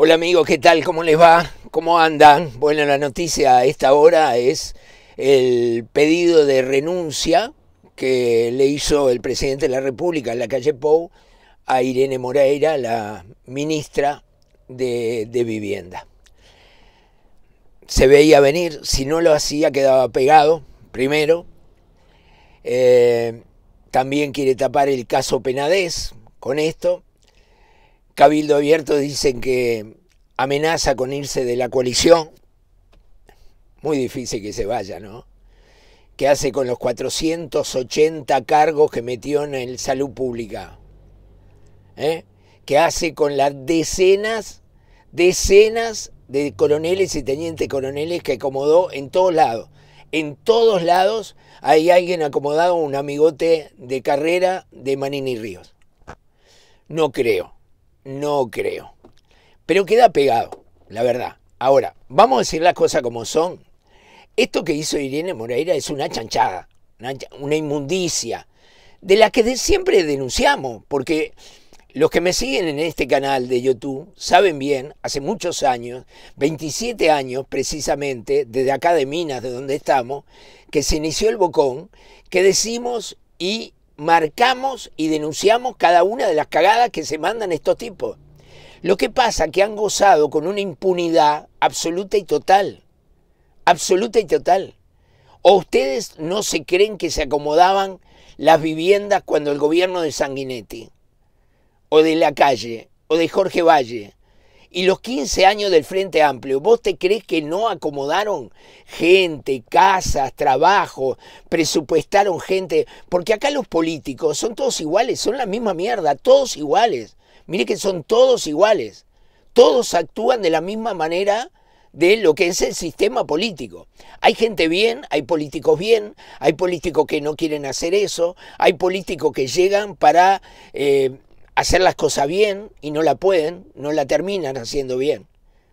Hola amigos, ¿qué tal? ¿Cómo les va? ¿Cómo andan? Bueno, la noticia a esta hora es el pedido de renuncia que le hizo el presidente de la República en la calle Pou a Irene Moreira, la ministra de, Vivienda. Se veía venir, si no lo hacía quedaba pegado, primero. Eh, también quiere tapar el caso Penadez con esto Cabildo Abierto dicen que amenaza con irse de la coalición. Muy difícil que se vaya, ¿no? ¿Qué hace con los 480 cargos que metió en el salud pública? ¿Eh? ¿Qué hace con las decenas, decenas de coroneles y tenientes coroneles que acomodó en todos lados? En todos lados hay alguien acomodado, un amigote de carrera de Manini Ríos. No creo no creo. Pero queda pegado, la verdad. Ahora, vamos a decir las cosas como son. Esto que hizo Irene Moreira es una chanchada, una, inmundicia, de la que de siempre denunciamos, porque los que me siguen en este canal de YouTube saben bien, hace muchos años, 27 años precisamente, desde acá de Minas, de donde estamos, que se inició el bocón, que decimos y marcamos y denunciamos cada una de las cagadas que se mandan estos tipos. Lo que pasa es que han gozado con una impunidad absoluta y total. Absoluta y total. ¿O ustedes no se creen que se acomodaban las viviendas cuando el gobierno de Sanguinetti, o de la calle, o de Jorge Valle, y los 15 años del Frente Amplio, ¿vos te crees que no acomodaron gente, casas, trabajo, presupuestaron gente? Porque acá los políticos son todos iguales, son la misma mierda, todos iguales. Mire que son todos iguales. Todos actúan de la misma manera de lo que es el sistema político. Hay gente bien, hay políticos bien, hay políticos que no quieren hacer eso, hay políticos que llegan para eh, hacer las cosas bien y no la pueden, no la terminan haciendo bien.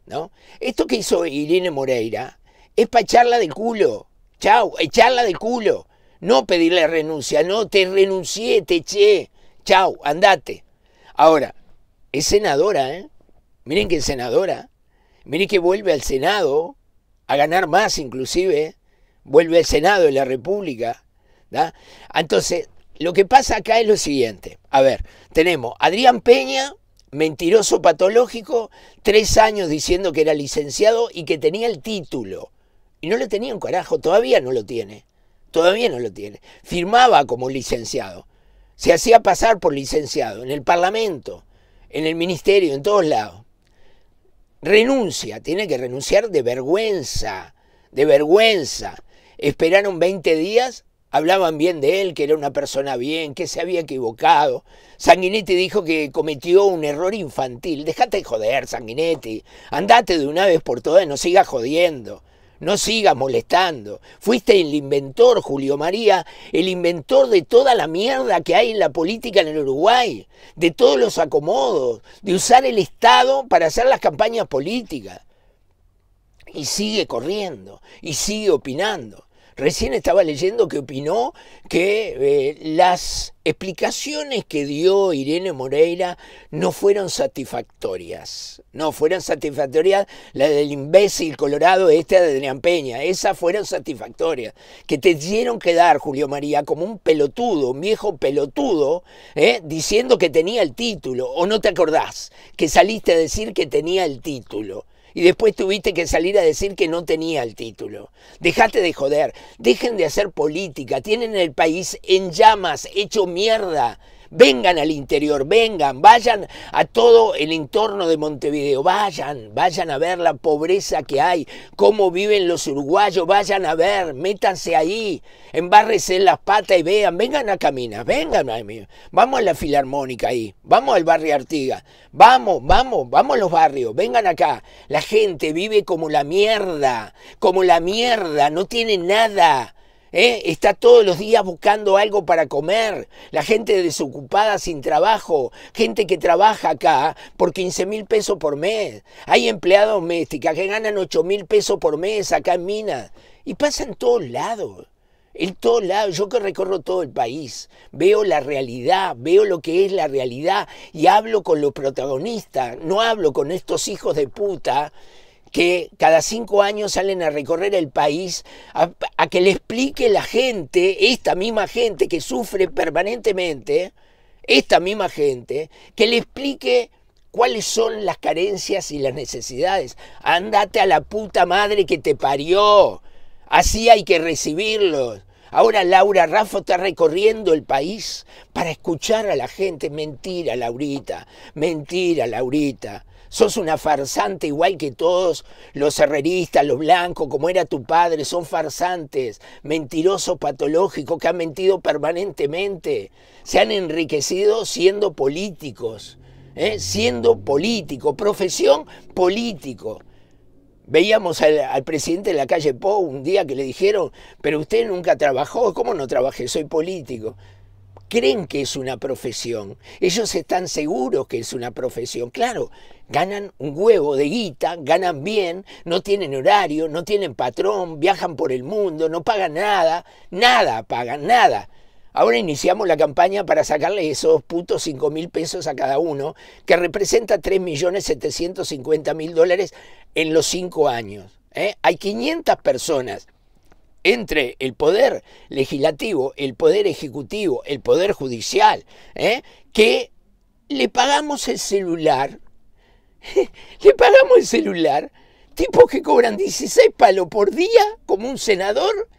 ¿no? Esto que hizo Irene Moreira es para echarla de culo. Chau, echarla de culo. No pedirle renuncia, no, te renuncié, te eché. Chau, andate. Ahora, es senadora, ¿eh? Miren que es senadora. Miren que vuelve al Senado a ganar más inclusive. Vuelve al Senado de la República. ¿da? Entonces, lo que pasa acá es lo siguiente. A ver, tenemos Adrián Peña, mentiroso patológico, tres años diciendo que era licenciado y que tenía el título. Y no lo tenía un carajo, todavía no lo tiene. Todavía no lo tiene. Firmaba como licenciado. Se hacía pasar por licenciado en el Parlamento, en el Ministerio, en todos lados. Renuncia, tiene que renunciar de vergüenza, de vergüenza. Esperaron 20 días Hablaban bien de él, que era una persona bien, que se había equivocado. Sanguinetti dijo que cometió un error infantil. déjate de joder, Sanguinetti. Andate de una vez por todas, no sigas jodiendo. No sigas molestando. Fuiste el inventor, Julio María, el inventor de toda la mierda que hay en la política en el Uruguay, de todos los acomodos, de usar el Estado para hacer las campañas políticas. Y sigue corriendo, y sigue opinando. Recién estaba leyendo que opinó que eh, las explicaciones que dio Irene Moreira no fueron satisfactorias. No fueron satisfactorias la del imbécil colorado este de Adrián Peña. Esas fueron satisfactorias. Que te hicieron quedar, Julio María, como un pelotudo, un viejo pelotudo, ¿eh? diciendo que tenía el título. O no te acordás que saliste a decir que tenía el título y después tuviste que salir a decir que no tenía el título. Dejate de joder, dejen de hacer política, tienen el país en llamas, hecho mierda. Vengan al interior, vengan, vayan a todo el entorno de Montevideo, vayan, vayan a ver la pobreza que hay, cómo viven los uruguayos, vayan a ver, métanse ahí, en las patas y vean, vengan a caminar, vengan, vamos a la filarmónica ahí, vamos al barrio Artigas, vamos, vamos, vamos a los barrios, vengan acá. La gente vive como la mierda, como la mierda, no tiene nada ¿eh? está todos los días buscando algo para comer, la gente desocupada sin trabajo, gente que trabaja acá por 15 mil pesos por mes, hay empleadas domésticas que ganan 8 mil pesos por mes acá en Minas, y pasa en todos lados. En todos lados, yo que recorro todo el país, veo la realidad, veo lo que es la realidad y hablo con los protagonistas, no hablo con estos hijos de puta que cada cinco años salen a recorrer el país a, que le explique la gente, esta misma gente que sufre permanentemente, esta misma gente, que le explique cuáles son las carencias y las necesidades. Andate a la puta madre que te parió. Así hay que recibirlos. Ahora Laura Raffo está recorriendo el país para escuchar a la gente. Mentira, Laurita. Mentira, Laurita. Sos una farsante igual que todos los herreristas, los blancos, como era tu padre, son farsantes, mentirosos patológicos que han mentido permanentemente. Se han enriquecido siendo políticos, ¿eh? siendo político, profesión político. Veíamos al, presidente de la calle Pou un día que le dijeron, pero usted nunca trabajó, ¿cómo no trabajé? Soy político creen que es una profesión, ellos están seguros que es una profesión. Claro, ganan un huevo de guita, ganan bien, no tienen horario, no tienen patrón, viajan por el mundo, no pagan nada, nada pagan, nada. Ahora iniciamos la campaña para sacarle esos putos 5 mil pesos a cada uno, que representa 3.750.000 dólares en los cinco años. ¿eh? Hay 500 personas entre el poder legislativo, el poder ejecutivo, el poder judicial, ¿eh? que le pagamos el celular, le pagamos el celular, tipos que cobran 16 palos por día como un senador,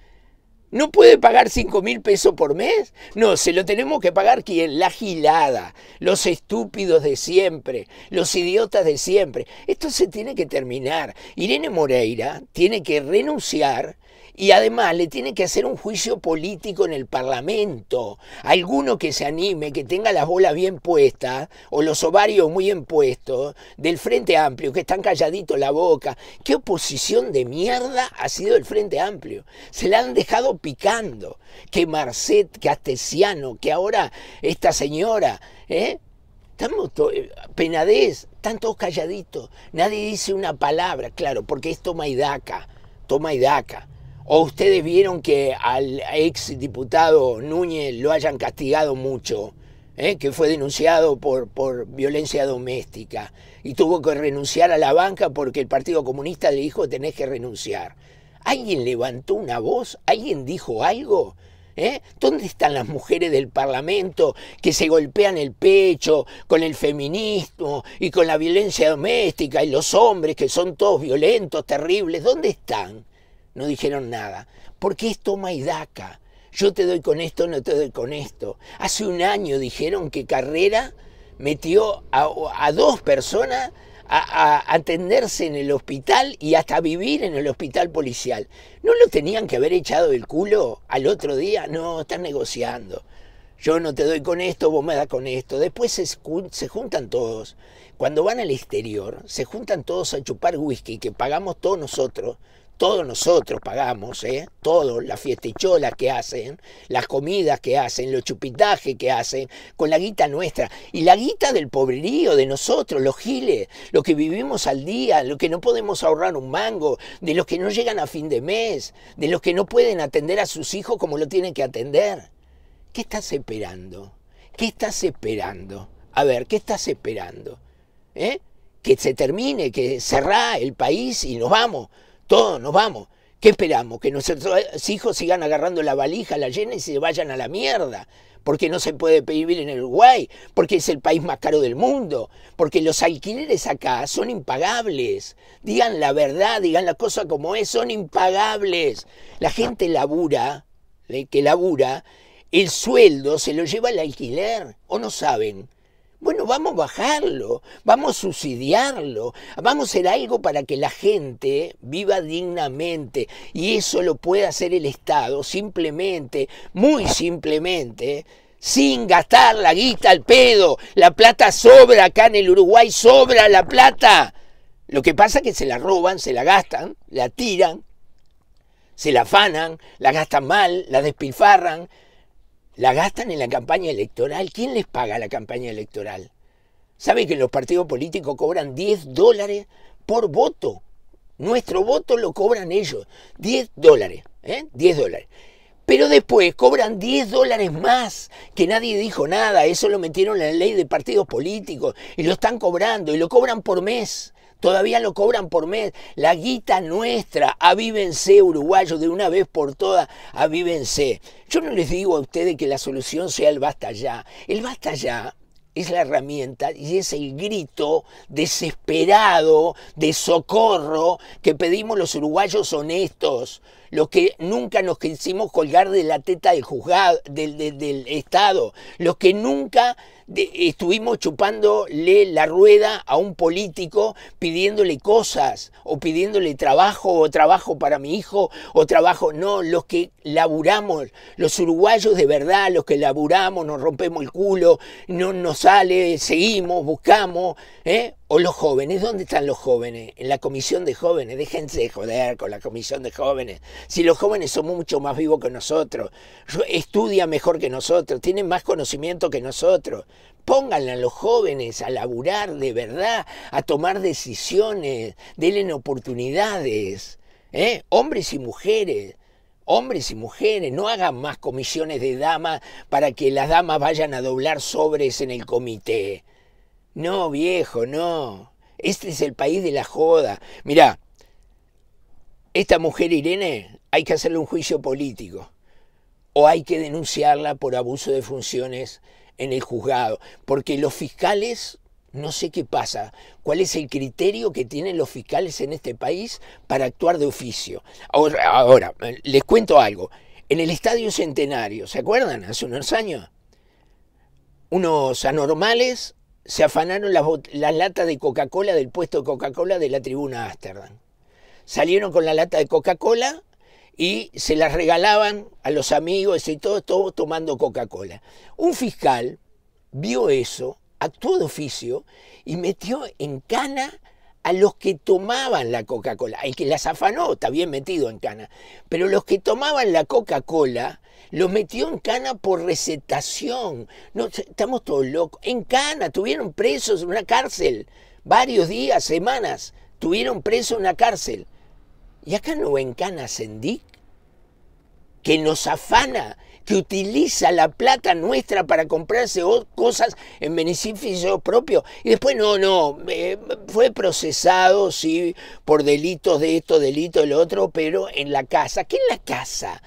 ¿No puede pagar 5 mil pesos por mes? No, se lo tenemos que pagar quién La gilada, los estúpidos de siempre, los idiotas de siempre. Esto se tiene que terminar. Irene Moreira tiene que renunciar y además le tiene que hacer un juicio político en el Parlamento. Alguno que se anime, que tenga las bolas bien puestas o los ovarios muy bien puestos, del Frente Amplio, que están calladitos la boca. ¿Qué oposición de mierda ha sido el Frente Amplio? Se la han dejado picando. Que Marcet, que Astesiano, que ahora esta señora, ¿eh? Estamos eh, penadez, están todos calladitos, nadie dice una palabra, claro, porque es toma y daca, toma y daca. ¿O ustedes vieron que al ex diputado Núñez lo hayan castigado mucho? Eh? que fue denunciado por, por violencia doméstica y tuvo que renunciar a la banca porque el Partido Comunista le dijo tenés que renunciar. ¿Alguien levantó una voz? ¿Alguien dijo algo? ¿Eh? ¿Dónde están las mujeres del Parlamento que se golpean el pecho con el feminismo y con la violencia doméstica y los hombres que son todos violentos, terribles? ¿Dónde están? no dijeron nada. Porque es toma y daca. Yo te doy con esto, no te doy con esto. Hace un año dijeron que Carrera metió a, dos personas a, atenderse en el hospital y hasta vivir en el hospital policial. ¿No lo tenían que haber echado el culo al otro día? No, están negociando. Yo no te doy con esto, vos me das con esto. Después se, se juntan todos. Cuando van al exterior, se juntan todos a chupar whisky que pagamos todos nosotros todos nosotros pagamos, ¿eh? Todos las fiesticholas que hacen, las comidas que hacen, los chupitajes que hacen, con la guita nuestra. Y la guita del pobrerío, de nosotros, los giles, los que vivimos al día, los que no podemos ahorrar un mango, de los que no llegan a fin de mes, de los que no pueden atender a sus hijos como lo tienen que atender. ¿Qué estás esperando? ¿Qué estás esperando? A ver, ¿qué estás esperando? ¿Eh? Que se termine, que cerrá el país y nos vamos todos nos vamos. ¿Qué esperamos? ¿Que nuestros hijos sigan agarrando la valija, la llena y se vayan a la mierda? Porque no se puede vivir en Uruguay, porque es el país más caro del mundo, porque los alquileres acá son impagables. Digan la verdad, digan la cosa como es, son impagables. La gente labura, eh, que labura, el sueldo se lo lleva el alquiler, o no saben. Bueno, vamos a bajarlo, vamos a subsidiarlo, vamos a hacer algo para que la gente viva dignamente y eso lo puede hacer el Estado simplemente, muy simplemente, sin gastar la guita al pedo. La plata sobra acá en el Uruguay, sobra la plata. Lo que pasa es que se la roban, se la gastan, la tiran, se la afanan, la gastan mal, la despilfarran, la gastan en la campaña electoral. ¿Quién les paga la campaña electoral? ¿Sabe que los partidos políticos cobran 10 dólares por voto? Nuestro voto lo cobran ellos. 10 dólares. ¿eh? 10 dólares. Pero después cobran 10 dólares más, que nadie dijo nada, eso lo metieron en la ley de partidos políticos y lo están cobrando y lo cobran por mes. Todavía lo cobran por mes. La guita nuestra, avívense uruguayos de una vez por todas, avívense. Yo no les digo a ustedes que la solución sea el basta ya. El basta ya es la herramienta y es el grito desesperado de socorro que pedimos los uruguayos honestos, los que nunca nos quisimos colgar de la teta del del, Estado, los que nunca estuvimos chupándole la rueda a un político pidiéndole cosas o pidiéndole trabajo o trabajo para mi hijo o trabajo. No, los que laburamos, los uruguayos de verdad, los que laburamos, nos rompemos el culo, no nos sale, seguimos, buscamos. ¿eh? O los jóvenes, ¿dónde están los jóvenes? En la comisión de jóvenes, déjense de joder con la comisión de jóvenes. Si los jóvenes son mucho más vivos que nosotros, estudian mejor que nosotros, tienen más conocimiento que nosotros. Pónganle a los jóvenes a laburar de verdad, a tomar decisiones, denle oportunidades, ¿eh? hombres y mujeres hombres y mujeres, no hagan más comisiones de damas para que las damas vayan a doblar sobres en el comité. No, viejo, no. Este es el país de la joda. Mirá, esta mujer Irene hay que hacerle un juicio político o hay que denunciarla por abuso de funciones en el juzgado, porque los fiscales, no sé qué pasa, cuál es el criterio que tienen los fiscales en este país para actuar de oficio. Ahora, les cuento algo, en el Estadio Centenario, ¿se acuerdan? Hace unos años, unos anormales se afanaron las, latas de Coca-Cola del puesto de Coca-Cola de la tribuna Ámsterdam. Salieron con la lata de Coca-Cola y se las regalaban a los amigos y todo, todo tomando Coca-Cola. Un fiscal vio eso, actuó de oficio y metió en cana a los que tomaban la Coca-Cola. El que las afanó está bien metido en cana, pero los que tomaban la Coca-Cola los metió en cana por recetación. No, estamos todos locos. En cana, tuvieron presos en una cárcel. Varios días, semanas, tuvieron presos en una cárcel. Y acá no en cana Sendic, que nos afana, que utiliza la plata nuestra para comprarse cosas en beneficio propio. Y después, no, no, eh, fue procesado, sí, por delitos de esto, delitos de lo otro, pero en la casa. ¿Qué en la casa?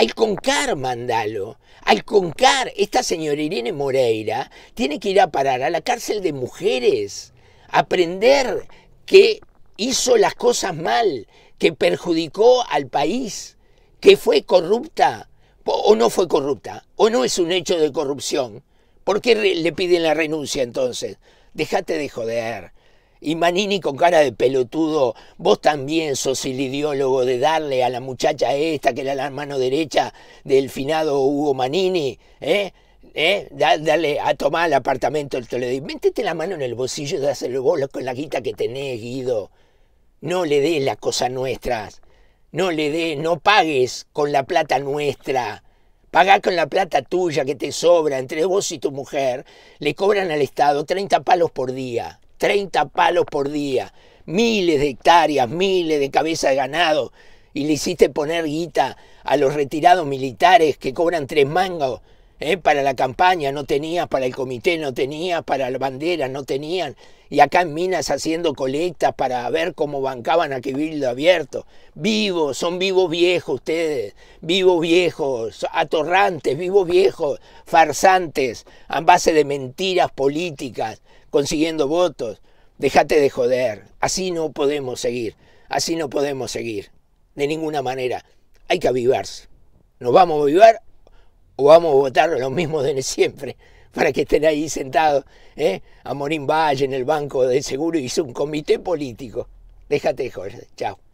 Al Concar, mandalo. Al Concar, esta señora Irene Moreira tiene que ir a parar a la cárcel de mujeres, aprender que hizo las cosas mal, que perjudicó al país, que fue corrupta, o no fue corrupta, o no es un hecho de corrupción. ¿Por qué le piden la renuncia entonces? Déjate de joder. Y Manini con cara de pelotudo, vos también sos el ideólogo de darle a la muchacha esta, que era la mano derecha del finado Hugo Manini, ¿eh? ¿Eh? Dale a tomar el apartamento del Toledo. Métete la mano en el bolsillo y dáselo vos con la guita que tenés, Guido. No le des las cosas nuestras. No le des, no pagues con la plata nuestra. Pagá con la plata tuya que te sobra entre vos y tu mujer. Le cobran al Estado 30 palos por día. 30 palos por día, miles de hectáreas, miles de cabezas de ganado, y le hiciste poner guita a los retirados militares que cobran tres mangos ¿eh? para la campaña no tenías, para el comité no tenías, para la bandera no tenían, y acá en Minas haciendo colectas para ver cómo bancaban a Quibildo Abierto. Vivos, son vivos viejos ustedes, vivos viejos, atorrantes, vivos viejos, farsantes, a base de mentiras políticas, consiguiendo votos. Déjate de joder, así no podemos seguir, así no podemos seguir, de ninguna manera. Hay que avivarse. Nos vamos a avivar o vamos a votar los mismos de siempre para que estén ahí sentados. ¿eh? A Morín Valle en el Banco de Seguro hizo un comité político. Déjate, Jorge. Chao.